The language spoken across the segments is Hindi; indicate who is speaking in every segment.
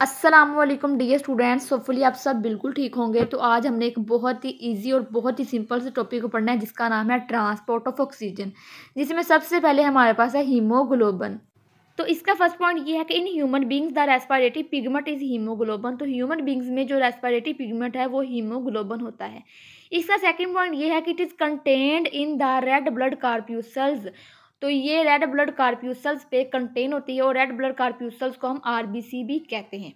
Speaker 1: असलम डी स्टूडेंट्स होपफुली आप सब बिल्कुल ठीक होंगे तो आज हमने एक बहुत ही इजी और बहुत ही सिंपल से टॉपिक को पढ़ना है जिसका नाम है ट्रांसपोर्ट ऑफ ऑक्सीजन जिसमें सबसे पहले हमारे पास है हीमोग्लोबन तो इसका फर्स्ट पॉइंट ये है कि in human beings the respiratory pigment is haemoglobin तो ह्यूमन बींग्स में जो रेस्पायरेटिव पिगमेंट है वो हीमोग्लोबन होता है इसका सेकंड पॉइंट ये है कि it is contained in the red blood corpuscles तो ये रेड ब्लड कार्प्यूसल्स पे कंटेन होती है और रेड ब्लड कार्प्यूसल्स को हम आर भी कहते हैं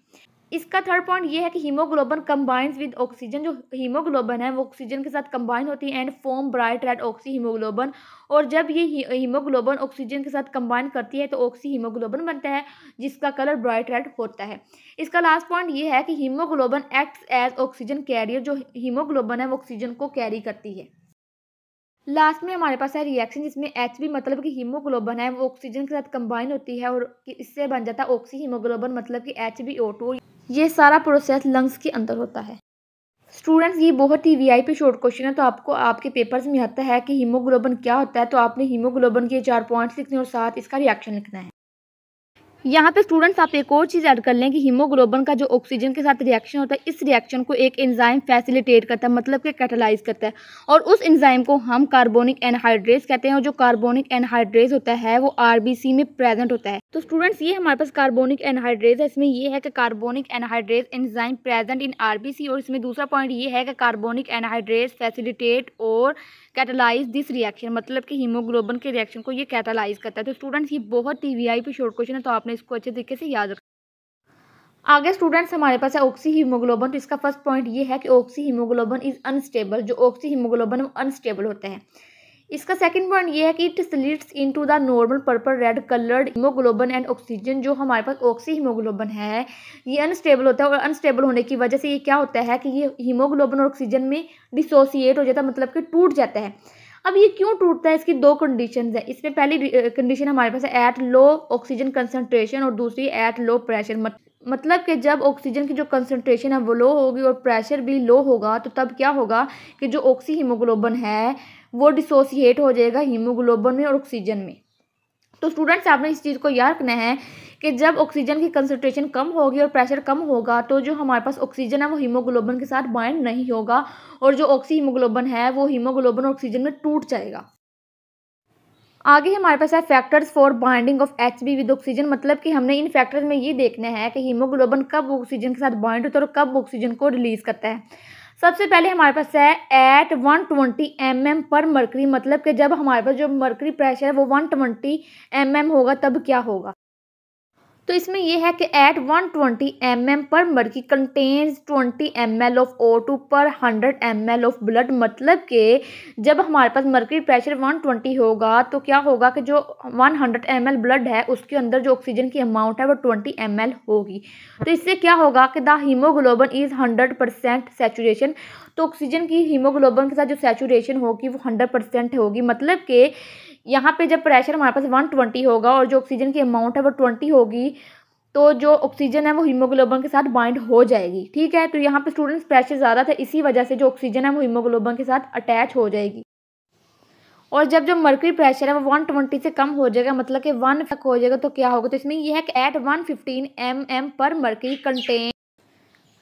Speaker 1: इसका थर्ड पॉइंट ये है कि हीमोग्लोबन कम्बाइंस विद ऑक्सीजन जो हीमोग्लोबन है वो ऑक्सीजन के साथ कम्बाइन होती है and form bright red oxyhaemoglobin और जब ये हीमोग्लोबन ऑक्सीजन के साथ कंबाइन करती है तो ऑक्सी हीमोग्लोबन बनता है जिसका कलर ब्राइट रेड होता है इसका लास्ट पॉइंट ये है कि haemoglobin acts as oxygen carrier जो हीमोग्लोबन है वो ऑक्सीजन को कैरी करती है लास्ट में हमारे पास है रिएक्शन जिसमें एच बी मतलब कि हीमोग्लोबन है वो ऑक्सीजन के साथ कंबाइन होती है और इससे बन जाता है ऑक्सी हीमोग्लोबन मतलब कि एच बी ओ टू ये सारा प्रोसेस लंग्स के अंदर होता है स्टूडेंट्स ये बहुत ही वीआईपी शॉर्ट क्वेश्चन है तो आपको आपके पेपर्स में आता है कि हीमोग्लोबन क्या होता है तो आपने हीमोग्लोबन के चार पॉइंट्स लिखने और साथ इसका रिएक्शन लिखना है यहाँ पे स्टूडेंट्स आप एक और चीज़ ऐड कर लें कि हीमोग्लोबिन का जो ऑक्सीजन के साथ रिएक्शन होता है इस रिएक्शन को एक एंजाइम फैसिलिटेट करता है मतलब कि कैटलाइज करता है और उस एंजाइम को हम कार्बोनिक एनहाइड्रेस कहते हैं और जो कार्बोनिक एनहाइड्रेस होता है वो आरबीसी में प्रेजेंट होता है तो स्टूडेंट्स ये हमारे पास कार्बोनिक एनहाइड्रेस है इसमें यह है कि carbonic anhydrase enzyme present in RBC और इसमें दूसरा पॉइंट ये है कि कार्बोनिक एनहाइड्रेस फैसिलिटेट और कैटलाइज दिस रिएक्शन मतलब कि हीमोग्लोबन के रिएक्शन को ये कैटलाइज करता है तो स्टूडेंट्स ये बहुत ही वी आई पे शॉर्ट क्वेश्चन है तो आपने आपने इसको अच्छे तरीके से याद रखना आगे स्टूडेंट्स हमारे पास है ऑक्सी हीमोग्लोबन तो इसका फर्स्ट पॉइंट ये है कि ऑक्सी हीमोग्लोबन इज अनस्टेबल जो ऑक्सी हीमोग्लोबन है अनस्टेबल होता है इसका सेकंड पॉइंट ये है कि it splits into the normal purple red coloured haemoglobin and oxygen जो हमारे पास ऑक्सी हीमोग्लोबन है ये अनस्टेबल होता है और अनस्टेबल होने की वजह से ये क्या होता है कि ये हीमोग्लोबन और ऑक्सीजन में डिसोसिएट हो जाता है मतलब कि टूट जाता है अब ये क्यों टूटता है इसकी दो कंडीशन है इसमें पहली कंडीशन हमारे पास है एट लो ऑक्सीजन कंसनट्रेशन और दूसरी एट लो प्रेशर मतलब कि जब ऑक्सीजन की जो कंसनट्रेशन है वो लो होगी और प्रेशर भी लो होगा तो तब क्या होगा कि जो ऑक्सी हीमोग्लोबन है वो डिसोसिएट हो जाएगा हीमोग्लोबन में और ऑक्सीजन में तो स्टूडेंट्स आपने इस चीज़ को याद रखना है कि जब ऑक्सीजन की कंसनट्रेशन कम होगी और प्रेशर कम होगा तो जो हमारे पास ऑक्सीजन है वो हीमोग्लोबिन के साथ बाइंड नहीं होगा और जो ऑक्सी हीमोग्लोबिन है वो हीमोग्लोबिन ऑक्सीजन में टूट जाएगा आगे हमारे पास है factors for binding of H B with oxygen मतलब कि हमने इन फैक्टर्स में ये देखना है कि हीमोग्लोबिन कब ऑक्सीजन के साथ बाइंड होता है और कब ऑक्सीजन को रिलीज़ करता है सबसे पहले हमारे पास है एट 120 ट्वेंटी mm पर मरकरी मतलब कि जब हमारे पास जो मरकरी प्रेशर है वो 120 ट्वेंटी mm होगा तब क्या होगा तो इसमें यह है कि एट 120 ट्वेंटी mm पर mercury contains 20 M L of O two पर 100 एम एल ऑफ ब्लड मतलब कि जब हमारे पास मर्की प्रेशर 120 होगा तो क्या होगा कि जो 100 हंड्रेड एम एल ब्लड है उसके अंदर जो ऑक्सीजन की अमाउंट है वो 20 एम एल होगी तो इससे क्या होगा कि the haemoglobin is hundred percent saturation तो ऑक्सीजन की हीमोग्लोबन के साथ जो सेचुरेशन होगी वो हंड्रेड परसेंट होगी मतलब कि यहाँ पे जब प्रेशर हमारे पास वन ट्वेंटी होगा और जो ऑक्सीजन की अमाउंट है वो ट्वेंटी होगी तो जो ऑक्सीजन है वो हीमोग्लोबन के साथ बाइंड हो जाएगी ठीक है तो यहाँ पे स्टूडेंट्स प्रेशर ज़्यादा था इसी वजह से जो ऑक्सीजन है वो हीमोग्लोबन के साथ अटैच हो जाएगी और जब जो मर्करी प्रेशर है वो वन ट्वेंटी से कम हो जाएगा मतलब कि वन तक हो जाएगा तो क्या होगा तो इसमें यह है कि at one fifteen M M पर mercury contain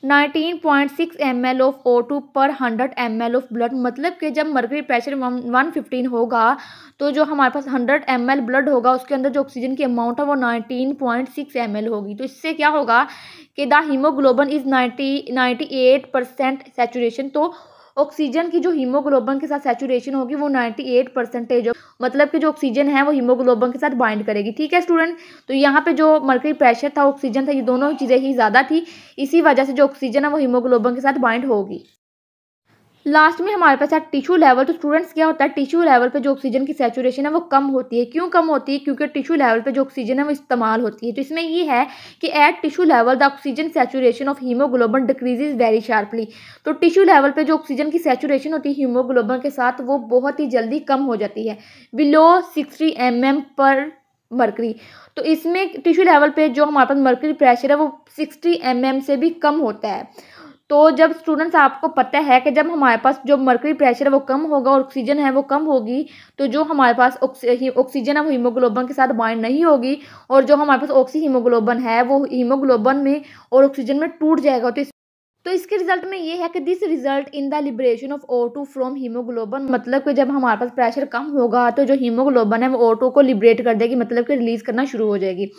Speaker 1: point six M L of O two पर hundred M L of blood मतलब कि जब मर्करी प्रेशर फिफ्टीन होगा तो जो हमारे पास हंड्रेड एम एल ब्लड होगा उसके अंदर जो ऑक्सीजन की अमाउंट है वो पॉइंट सिक्स एम एल होगी तो इससे क्या होगा कि the haemoglobin is ninety eight percent saturation तो ऑक्सीजन की जो हीमोग्लोबन के साथ सेचुरेशन होगी वो नाइन्टी एट परसेंटेज मतलब कि जो ऑक्सीजन है वो हीमोग्लोबन के साथ बाइंड करेगी ठीक है स्टूडेंट तो यहाँ पे जो मर्करी प्रेशर था ऑक्सीजन था ये दोनों चीज़ें ही ज़्यादा थी इसी वजह से जो ऑक्सीजन है वो हीमोग्लोबन के साथ बाइंड होगी लास्ट में हमारे पास है टिश्यू लेवल तो स्टूडेंट्स क्या होता है टिश्यू लेवल पे जो ऑक्सीजन की सेचुरेशन है वो कम होती है क्यों कम होती है क्योंकि टिश्यू लेवल पे जो ऑक्सीजन है वो इस्तेमाल होती है तो इसमें ये है कि at tissue level the oxygen saturation of haemoglobin decreases very sharply तो टिश्यू लेवल पर जो ऑक्सीजन की सेचुरेशन होती है हीमोग्लोबन के साथ वो बहुत ही जल्दी कम हो जाती है बिलो सिक्सटी एम mm पर मरकरी तो इसमें टिश्यू लेवल पर जो हमारे पास मरकरी प्रेशर है वो सिक्सटी एम mm से भी कम होता है तो जब स्टूडेंट्स आपको पता है कि जब हमारे पास जो मर्करी प्रेशर है वो कम होगा और ऑक्सीजन है वो कम होगी तो जो हमारे पास ऑक्सीजन है वो हीमोग्लोबन के साथ बाइंड नहीं होगी और जो हमारे पास ऑक्सी हीमोग्लोबन है वो हीमोग्लोबन में और ऑक्सीजन में टूट जाएगा तो इस तो इसके रिजल्ट में ये है कि this result in the liberation of O two from haemoglobin मतलब कि जब हमारे पास प्रेशर कम होगा तो जो हीमोग्लोबन है वो ओ टू को लिबरेट कर देगी मतलब कि रिलीज़ करना शुरू हो जाएगी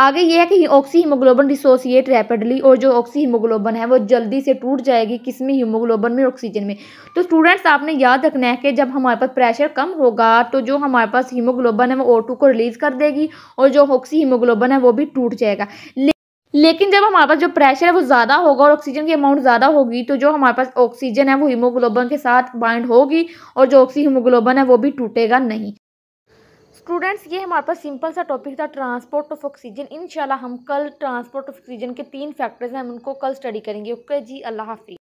Speaker 1: आगे ये है कि ऑक्सी हीमोग्लोबन डिसोसिएट रैपिडली और जो ऑक्सी हीमोग्लोबन है वो जल्दी से टूट जाएगी किस में हीमोग्लोबन में ऑक्सीजन में तो स्टूडेंट्स आपने याद रखना है कि जब हमारे पास प्रेशर कम होगा तो जो हमारे पास हीमोग्लोबन है वो ओ को रिलीज़ कर देगी और जो ऑक्सी हीमोग्लोबन है वो भी टूट जाएगा लेकिन जब हमारे पास जो प्रेशर है वो ज़्यादा होगा और ऑक्सीजन की अमाउंट ज़्यादा होगी तो जो हमारे पास ऑक्सीजन है वो हीमोग्लोबन के साथ बाइंड होगी और जो ऑक्सी हीमोग्लोबन है वो भी टूटेगा नहीं स्टूडेंट्स ये हमारे पास सिंपल सा टॉपिक था ट्रांसपोर्ट ऑफ ऑक्सीजन इन हम कल ट्रांसपोर्ट ऑफ ऑक्सीजन के तीन फैक्टर्स हैं हम उनको कल स्टडी करेंगे ओके जी अल्लाह हाफि